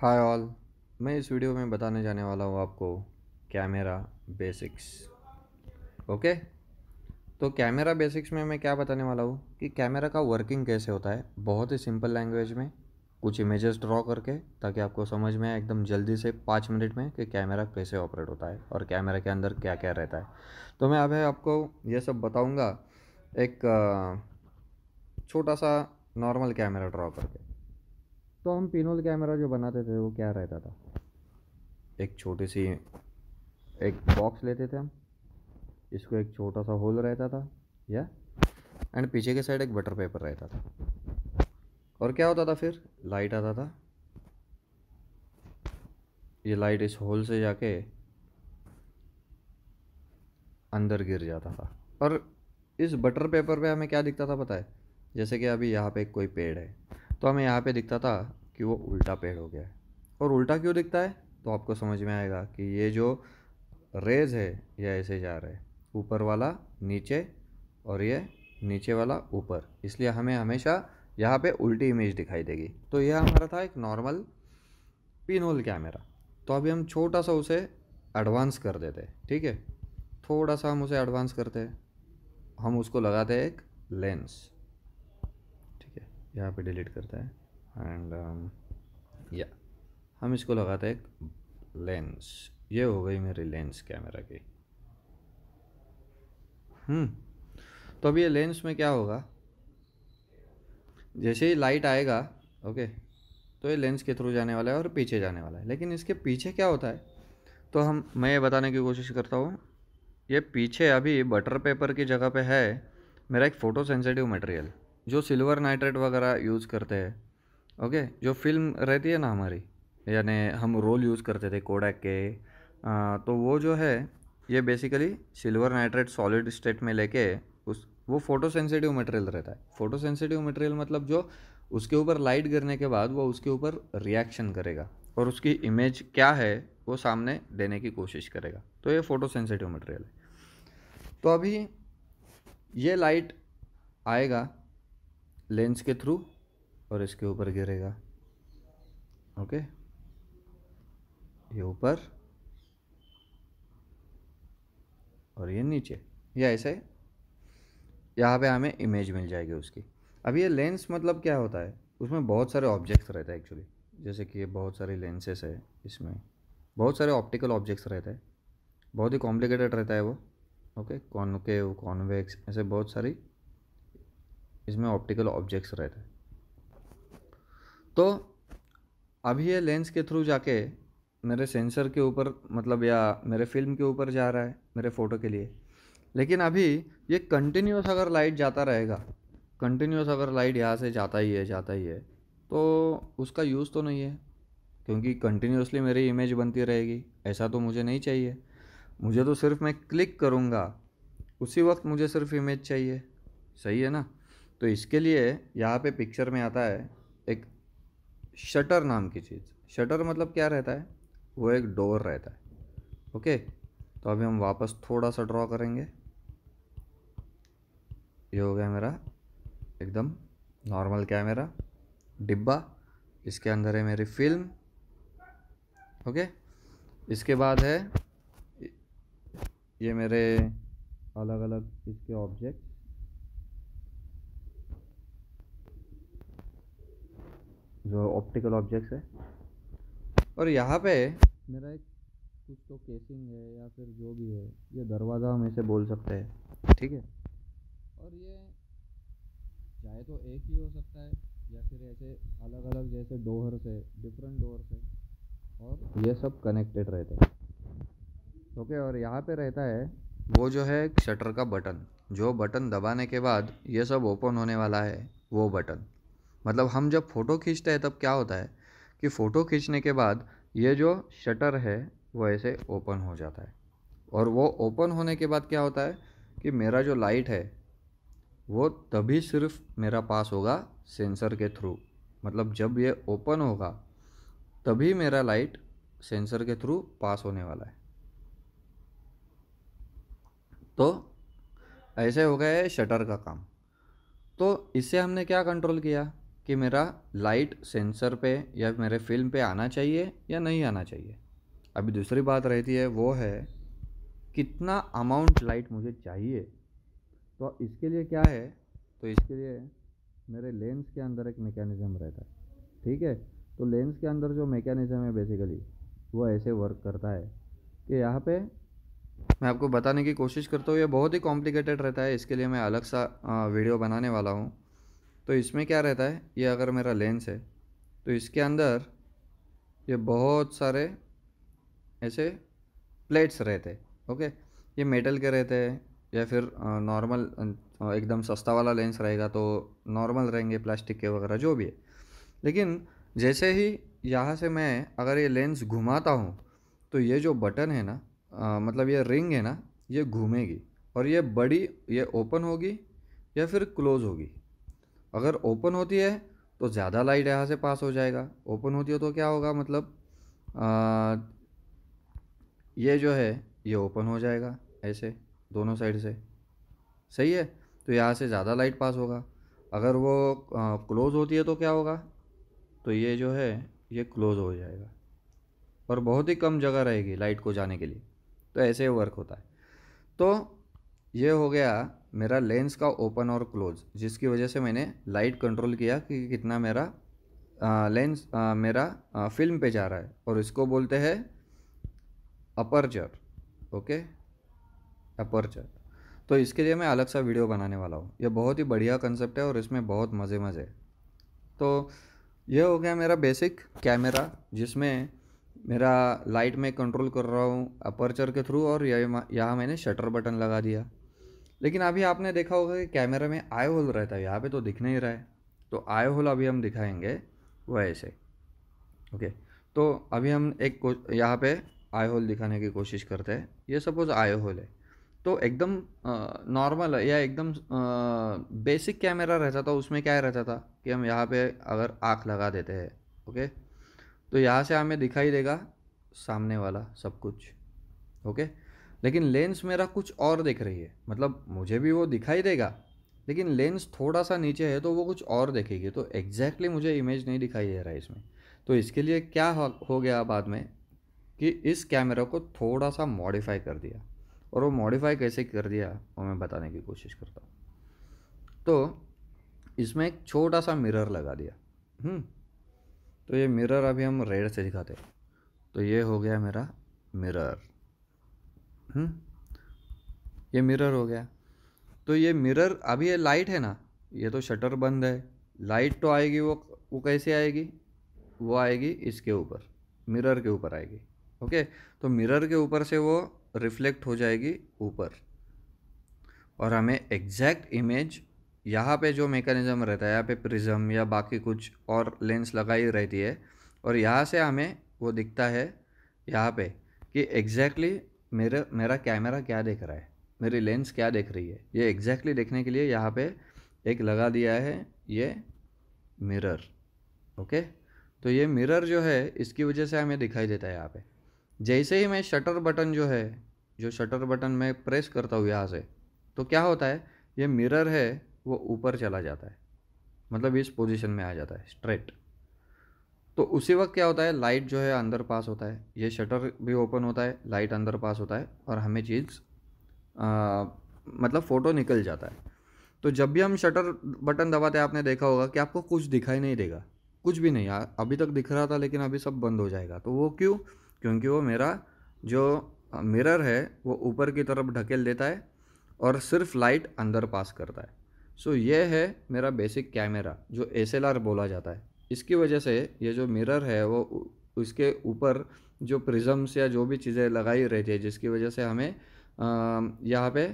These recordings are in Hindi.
हाय ऑल मैं इस वीडियो में बताने जाने वाला हूँ आपको कैमरा बेसिक्स ओके तो कैमरा बेसिक्स में मैं क्या बताने वाला हूँ कि कैमरा का वर्किंग कैसे होता है बहुत ही सिंपल लैंग्वेज में कुछ इमेजेस ड्रॉ करके ताकि आपको समझ में आए एकदम जल्दी से पाँच मिनट में कि कैमरा कैसे ऑपरेट होता है और कैमरा के अंदर क्या क्या रहता है तो मैं अभी आपको यह सब बताऊँगा एक छोटा सा नॉर्मल कैमरा ड्रॉ करके तो हम पिनोल कैमरा जो बनाते थे वो क्या रहता था एक छोटी सी एक बॉक्स लेते थे हम इसको एक छोटा सा होल रहता था या एंड पीछे के साइड एक बटर पेपर रहता था और क्या होता था फिर लाइट आता था ये लाइट इस होल से जाके अंदर गिर जाता था और इस बटर पेपर पे हमें क्या दिखता था पता है जैसे कि अभी यहाँ पे कोई पेड़ है तो हमें यहाँ पे दिखता था कि वो उल्टा पेड़ हो गया है और उल्टा क्यों दिखता है तो आपको समझ में आएगा कि ये जो रेज है यह ऐसे जा रहा है ऊपर वाला नीचे और ये नीचे वाला ऊपर इसलिए हमें हमेशा यहाँ पे उल्टी इमेज दिखाई देगी तो यह हमारा था एक नॉर्मल पिनोल कैमरा तो अभी हम छोटा सा उसे एडवांस कर देते हैं ठीक है थोड़ा सा हम उसे एडवांस करते हैं हम उसको लगाते हैं एक लेंस ठीक है यहाँ पे डिलीट करते हैं एंड या um, हम इसको लगाते हैं एक लेंस ये हो गई मेरी लेंस कैमरा की हम्म तो अब ये लेंस में क्या होगा जैसे ही लाइट आएगा ओके तो ये लेंस के थ्रू जाने वाला है और पीछे जाने वाला है लेकिन इसके पीछे क्या होता है तो हम मैं ये बताने की कोशिश करता हूँ ये पीछे अभी बटर पेपर की जगह पे है मेरा एक फ़ोटो सेंसिटिव मटेरियल जो सिल्वर नाइट्रेट वगैरह यूज़ करते हैं ओके जो फिल्म रहती है ना हमारी यानी हम रोल यूज़ करते थे कोडैक के आ, तो वो जो है ये basically silver nitrate solid state में लेके उस वो फोटो सेंसिटिव मटेरियल रहता है फोटो सेंसिटिव मटेरियल मतलब जो उसके ऊपर लाइट गिरने के बाद वो उसके ऊपर रिएक्शन करेगा और उसकी इमेज क्या है वो सामने देने की कोशिश करेगा तो ये फोटो सेंसिटिव मटेरियल है तो अभी ये लाइट आएगा लेंस के थ्रू और इसके ऊपर गिरेगा ओके ये ऊपर और ये नीचे या ऐसे यहाँ पे हमें इमेज मिल जाएगी उसकी अब ये लेंस मतलब क्या होता है उसमें बहुत सारे ऑब्जेक्ट्स रहते हैं एक्चुअली जैसे कि ये बहुत सारे लेंसेस है इसमें बहुत सारे ऑप्टिकल ऑब्जेक्ट्स रहते हैं बहुत ही कॉम्प्लिकेटेड रहता है वो ओके कॉनकेव कॉन्वेक्स ऐसे बहुत सारी इसमें ऑप्टिकल ऑब्जेक्ट्स रहते हैं तो अभी ये लेंस के थ्रू जाके मेरे सेंसर के ऊपर मतलब या मेरे फिल्म के ऊपर जा रहा है मेरे फ़ोटो के लिए लेकिन अभी ये कंटिन्यूस अगर लाइट जाता रहेगा कंटिन्यूस अगर लाइट यहाँ से जाता ही है जाता ही है तो उसका यूज़ तो नहीं है क्योंकि कंटिन्यूसली मेरी इमेज बनती रहेगी ऐसा तो मुझे नहीं चाहिए मुझे तो सिर्फ मैं क्लिक करूँगा उसी वक्त मुझे सिर्फ इमेज चाहिए सही है ना तो इसके लिए यहाँ पे पिक्चर में आता है शटर नाम की चीज़ शटर मतलब क्या रहता है वो एक डोर रहता है ओके तो अभी हम वापस थोड़ा सा ड्रॉ करेंगे ये हो गया मेरा एकदम नॉर्मल कैमरा डिब्बा इसके अंदर है मेरी फिल्म ओके इसके बाद है ये मेरे अलग अलग इसके ऑब्जेक्ट जो ऑप्टिकल ऑब्जेक्ट्स है और यहाँ पे मेरा एक कुछ तो केसिंग है या फिर जो भी है ये दरवाज़ा हम ऐसे बोल सकते हैं ठीक है और ये चाहे तो एक ही हो सकता है या फिर ऐसे अलग अलग जैसे डोहर से डिफरेंट डोर से और ये सब कनेक्टेड रहते हैं ओके okay, और यहाँ पे रहता है वो जो है शटर का बटन जो बटन दबाने के बाद ये सब ओपन होने वाला है वो बटन मतलब हम जब फ़ोटो खींचते हैं तब क्या होता है कि फ़ोटो खींचने के बाद ये जो शटर है वो ऐसे ओपन हो जाता है और वो ओपन होने के बाद क्या होता है कि मेरा जो लाइट है वो तभी सिर्फ मेरा पास होगा सेंसर के थ्रू मतलब जब ये ओपन होगा तभी मेरा लाइट सेंसर के थ्रू पास होने वाला है तो ऐसे हो गया शटर का काम तो इससे हमने क्या कंट्रोल किया कि मेरा लाइट सेंसर पे या मेरे फिल्म पे आना चाहिए या नहीं आना चाहिए अभी दूसरी बात रहती है वो है कितना अमाउंट लाइट मुझे चाहिए तो इसके लिए क्या है तो इसके लिए मेरे लेंस के अंदर एक मेकेनिज़्म रहता है ठीक है तो लेंस के अंदर जो मेकेनिज़्म है बेसिकली वो ऐसे वर्क करता है कि यहाँ पे मैं आपको बताने की कोशिश करता हूँ ये बहुत ही कॉम्प्लिकेटेड रहता है इसके लिए मैं अलग सा वीडियो बनाने वाला हूँ तो इसमें क्या रहता है ये अगर मेरा लेंस है तो इसके अंदर ये बहुत सारे ऐसे प्लेट्स रहते हैं ओके ये मेटल के रहते हैं या फिर नॉर्मल एकदम सस्ता वाला लेंस रहेगा तो नॉर्मल रहेंगे प्लास्टिक के वगैरह जो भी है लेकिन जैसे ही यहाँ से मैं अगर ये लेंस घुमाता हूँ तो ये जो बटन है ना आ, मतलब ये रिंग है ना ये घूमेगी और ये बड़ी ये ओपन होगी या फिर क्लोज़ होगी अगर ओपन होती है तो ज़्यादा लाइट यहाँ से पास हो जाएगा ओपन होती हो तो क्या होगा मतलब आ, ये जो है ये ओपन हो जाएगा ऐसे दोनों साइड से सही है तो यहाँ से ज़्यादा लाइट पास होगा अगर वो क्लोज़ होती है तो क्या होगा तो ये जो है ये क्लोज़ हो जाएगा और बहुत ही कम जगह रहेगी लाइट को जाने के लिए तो ऐसे वर्क होता है तो ये हो गया मेरा लेंस का ओपन और क्लोज जिसकी वजह से मैंने लाइट कंट्रोल किया कि कितना मेरा आ, लेंस आ, मेरा आ, फिल्म पे जा रहा है और इसको बोलते हैं अपर्चर ओके अपर्चर तो इसके लिए मैं अलग सा वीडियो बनाने वाला हूँ यह बहुत ही बढ़िया कंसेप्ट है और इसमें बहुत मज़े मज़े तो यह हो गया मेरा बेसिक कैमरा जिसमें मेरा लाइट में कंट्रोल कर रहा हूँ अपर्चर के थ्रू और यहाँ मैंने शटर बटन लगा दिया लेकिन अभी आपने देखा होगा कि कैमरा में आई होल रहता है यहाँ पे तो दिख नहीं रहा है तो आई होल अभी हम दिखाएंगे वो ऐसे ओके तो अभी हम एक यहाँ पे आई होल दिखाने की कोशिश करते हैं ये सपोज़ आई होल है तो एकदम नॉर्मल या एकदम बेसिक कैमरा रहता था उसमें क्या रहता था कि हम यहाँ पे अगर आँख लगा देते हैं ओके तो यहाँ से हमें दिखाई देगा सामने वाला सब कुछ ओके लेकिन लेंस मेरा कुछ और देख रही है मतलब मुझे भी वो दिखाई देगा लेकिन लेंस थोड़ा सा नीचे है तो वो कुछ और देखेगी तो एग्जैक्टली मुझे इमेज नहीं दिखाई दे रहा है इसमें तो इसके लिए क्या हो गया बाद में कि इस कैमरा को थोड़ा सा मॉडिफाई कर दिया और वो मॉडिफाई कैसे कर दिया वो मैं बताने की कोशिश करता हूँ तो इसमें एक छोटा सा मिरर लगा दिया हम्म, तो ये मिरर अभी हम रेड से दिखाते हैं तो ये हो गया मेरा मिरर हम्म? ये मिरर हो गया तो ये मिरर अभी ये लाइट है ना ये तो शटर बंद है लाइट तो आएगी वो वो कैसे आएगी वो आएगी इसके ऊपर मिरर के ऊपर आएगी ओके तो मिरर के ऊपर से वो रिफ्लेक्ट हो जाएगी ऊपर और हमें एग्जैक्ट इमेज यहाँ पे जो मेकानिज़म रहता है यहाँ पे प्रिज्म या बाकी कुछ और लेंस लगाई रहती है और यहाँ से हमें वो दिखता है यहाँ पे कि एग्जैक्टली exactly मेरा मेरा कैमरा क्या देख रहा है मेरी लेंस क्या देख रही है ये एग्जैक्टली exactly देखने के लिए यहाँ पे एक लगा दिया है ये मिरर ओके तो ये मिरर जो है इसकी वजह से हमें दिखाई देता है यहाँ पे जैसे ही मैं शटर बटन जो है जो शटर बटन मैं प्रेस करता हूँ यहाँ से तो क्या होता है ये मिरर है वो ऊपर चला जाता है मतलब इस पोजिशन में आ जाता है स्ट्रेट तो उसी वक्त क्या होता है लाइट जो है अंदर पास होता है ये शटर भी ओपन होता है लाइट अंदर पास होता है और हमें चीज़ मतलब फ़ोटो निकल जाता है तो जब भी हम शटर बटन दबाते हैं आपने देखा होगा कि आपको कुछ दिखाई नहीं देगा कुछ भी नहीं अभी तक दिख रहा था लेकिन अभी सब बंद हो जाएगा तो वो क्यों क्योंकि वो मेरा जो मिरर है वो ऊपर की तरफ ढकेल देता है और सिर्फ लाइट अंदर पास करता है सो so, ये है मेरा बेसिक कैमरा जो एस बोला जाता है इसकी वजह से ये जो मिरर है वो उसके ऊपर जो प्रिजम्स या जो भी चीज़ें लगाई रहती है जिसकी वजह से हमें यहाँ पे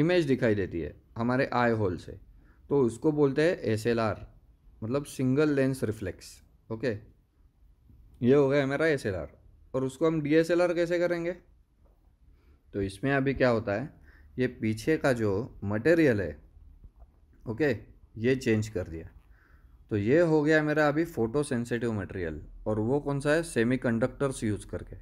इमेज दिखाई देती है हमारे आई होल से तो उसको बोलते हैं एस मतलब सिंगल लेंस रिफ्लेक्स ओके ये हो गया हमारा एस और उसको हम डी कैसे करेंगे तो इसमें अभी क्या होता है ये पीछे का जो मटेरियल है ओके ये चेंज कर दिया तो ये हो गया मेरा अभी फ़ोटो सेंसिटिव मटेरियल और वो कौन सा है सेमी कंडक्टर्स यूज़ करके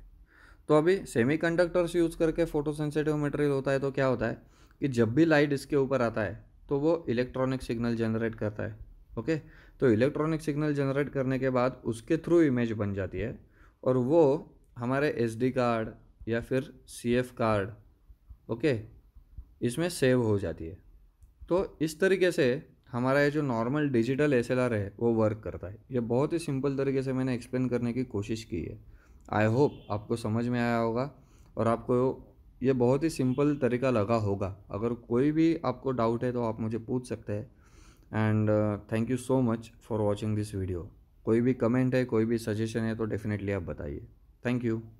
तो अभी सेमी कंडक्टर्स यूज़ करके फ़ोटो सेंसिटिव मटेरियल होता है तो क्या होता है कि जब भी लाइट इसके ऊपर आता है तो वो इलेक्ट्रॉनिक सिग्नल जनरेट करता है ओके तो इलेक्ट्रॉनिक सिग्नल जनरेट करने के बाद उसके थ्रू इमेज बन जाती है और वो हमारे एस कार्ड या फिर सी कार्ड ओके इसमें सेव हो जाती है तो इस तरीके से हमारा ये जो नॉर्मल डिजिटल एस है वो वर्क करता है ये बहुत ही सिंपल तरीके से मैंने एक्सप्लेन करने की कोशिश की है आई होप आपको समझ में आया होगा और आपको ये बहुत ही सिंपल तरीका लगा होगा अगर कोई भी आपको डाउट है तो आप मुझे पूछ सकते हैं and thank you so much for watching this video कोई भी कमेंट है कोई भी सजेशन है तो डेफिनेटली आप बताइए थैंक यू